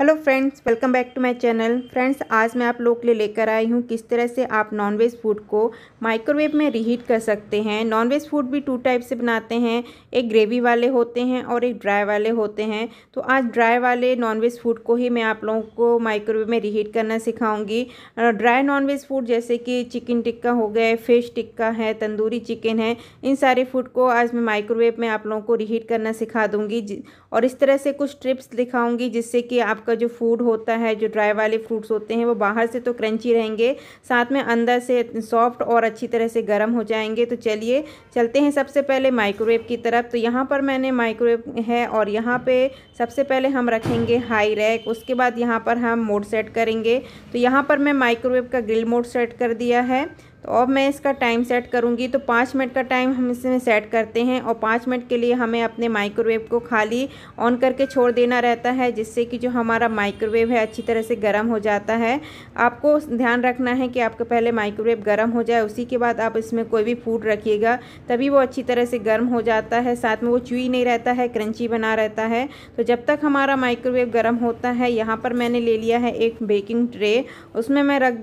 Hello friends welcome back to my channel friends आज मैं आप लोग के लिए लेकर आई हूँ किस तरह से आप नॉनवेज फूड को माइक्रोवेव में रिहीट कर सकते हैं नॉनवेज फूड भी टू टाइप से बनाते हैं एक ग्रेवी वाले होते हैं और एक ड्राई वाले होते हैं तो आज ड्राई वाले नॉनवेज फूड को ही मैं आप लोगों को माइक्रोवेव में रिहीट करना सिखाऊँगी ड्राई नॉनवेज फूड जैसे कि चिकन टिक्का हो गया फिश टिक्का है तंदूरी चिकन है इन सारे फूड को आज मैं माइक्रोवेव में आप लोगों को रिहीट करना सिखा दूँगी और इस तरह से कुछ ट्रिप्स दिखाऊँगी जिससे कि आपका आपका जो फूड होता है जो ड्राई वाले फ्रूट्स होते हैं वो बाहर से तो क्रंची रहेंगे साथ में अंदर से सॉफ्ट और अच्छी तरह से गर्म हो जाएंगे तो चलिए चलते हैं सबसे पहले माइक्रोवेव की तरफ तो यहाँ पर मैंने माइक्रोवेव है और यहाँ पर सबसे पहले हम रखेंगे हाई रैक उसके बाद यहाँ पर हम मोड सेट करेंगे तो यहाँ पर मैं माइक्रोवेव का ग्रिल मोड सेट कर दिया है तो अब मैं इसका टाइम सेट करूँगी तो पाँच मिनट का टाइम हम इसमें सेट करते हैं और पाँच मिनट के लिए हमें अपने माइक्रोवेव को खाली ऑन करके छोड़ देना रहता है जिससे कि जो हमारा माइक्रोवेव है अच्छी तरह से गर्म हो जाता है आपको ध्यान रखना है कि आपका पहले माइक्रोवेव गर्म हो जाए उसी के बाद आप इसमें कोई भी फूड रखिएगा तभी वो अच्छी तरह से गर्म हो जाता है साथ में वो चुई नहीं रहता है क्रंची बना रहता है तो जब तक हमारा माइक्रोवेव गर्म होता है यहाँ पर मैंने ले लिया है एक बेकिंग ट्रे उसमें मैं रख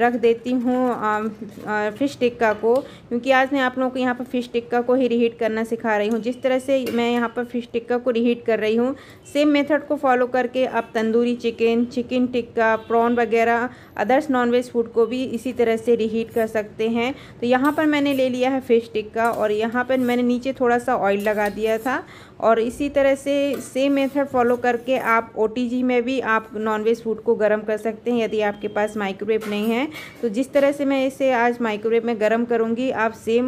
रख देती हूँ फ़िश टिक्का को क्योंकि आज मैं आप लोगों को यहाँ पर फ़िश टिक्का को ही रिहीट करना सिखा रही हूँ जिस तरह से मैं यहाँ पर फ़िश टिक्का को रिहीट कर रही हूँ सेम मेथड को फॉलो करके आप tandoori chicken chicken tikka prawn वगैरह अदर्स नॉनवेज फूड को भी इसी तरह से रिहीट कर सकते हैं तो यहाँ पर मैंने ले लिया है फ़िश टिक्का और यहाँ पर मैंने नीचे थोड़ा सा ऑयल लगा दिया था और इसी तरह से सेम मेथड फॉलो करके आप ओ में भी आप नॉनवेज फूड को गर्म कर सकते हैं यदि आपके पास माइक्रोवेव नहीं है तो जिस तरह से मैं इसे आज माइक्रोवेव में गर्म करूँगी आप सेम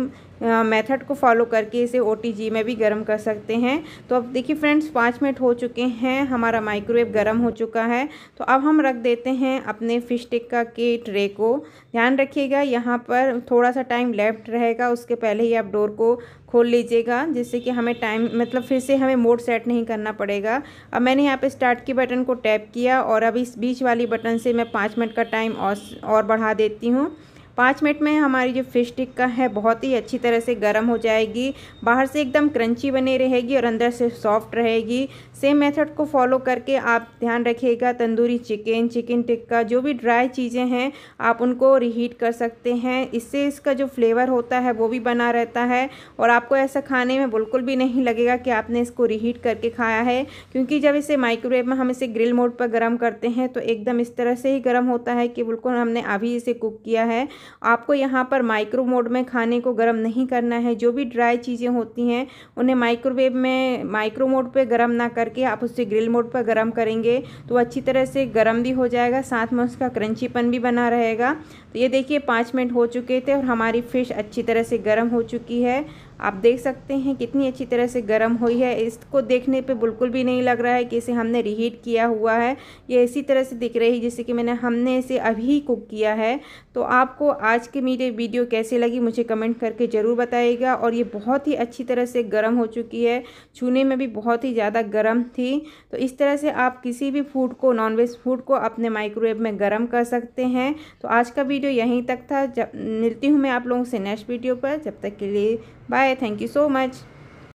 मेथड को फॉलो करके इसे ओ में भी गर्म कर सकते हैं तो अब देखिए फ्रेंड्स पाँच मिनट हो चुके हैं हमारा माइक्रोवेव गर्म हो चुका है तो अब हम रख देते हैं अपने फ़िश टिक्का के ट्रे को ध्यान रखिएगा यहाँ पर थोड़ा सा टाइम लेफ्ट रहेगा उसके पहले ही आप डोर को खोल लीजिएगा जिससे कि हमें टाइम मतलब फिर से हमें मोड सेट नहीं करना पड़ेगा अब मैंने यहाँ पे स्टार्ट के बटन को टैप किया और अब इस बीच वाली बटन से मैं पाँच मिनट का टाइम और और बढ़ा देती हूँ पाँच मिनट में हमारी जो फिश टिक्का है बहुत ही अच्छी तरह से गर्म हो जाएगी बाहर से एकदम क्रंची बनी रहेगी और अंदर से सॉफ्ट रहेगी सेम मेथड को फॉलो करके आप ध्यान रखिएगा तंदूरी चिकन चिकन टिक्का जो भी ड्राई चीज़ें हैं आप उनको रिहीट कर सकते हैं इससे इसका जो फ्लेवर होता है वो भी बना रहता है और आपको ऐसा खाने में बिल्कुल भी नहीं लगेगा कि आपने इसको रिहीट करके खाया है क्योंकि जब इसे माइक्रोवेव में हम इसे ग्रिल मोड पर गर्म करते हैं तो एकदम इस तरह से ही गर्म होता है कि बिल्कुल हमने अभी इसे कुक किया है आपको यहाँ पर माइक्रो मोड में खाने को गर्म नहीं करना है जो भी ड्राई चीज़ें होती हैं उन्हें माइक्रोवेव में माइक्रो मोड पर गर्म ना करके आप उसे ग्रिल मोड पर गर्म करेंगे तो अच्छी तरह से गर्म भी हो जाएगा साथ में उसका क्रंचीपन भी बना रहेगा तो ये देखिए पाँच मिनट हो चुके थे और हमारी फ़िश अच्छी तरह से गर्म हो चुकी है आप देख सकते हैं कितनी अच्छी तरह से गर्म हुई है इसको देखने पे बिल्कुल भी नहीं लग रहा है कि इसे हमने रीहीट किया हुआ है ये इसी तरह से दिख रही है जैसे कि मैंने हमने इसे अभी कुक किया है तो आपको आज की मेरी वीडियो कैसे लगी मुझे कमेंट करके ज़रूर बताइएगा और ये बहुत ही अच्छी तरह से गर्म हो चुकी है छूने में भी बहुत ही ज़्यादा गर्म थी तो इस तरह से आप किसी भी फूड को नॉनवेज फूड को अपने माइक्रोवेव में गर्म कर सकते हैं तो आज का वीडियो यहीं तक था जब मिलती हूँ मैं आप लोगों से नेक्स्ट वीडियो पर जब तक के लिए Bye. Thank you so much.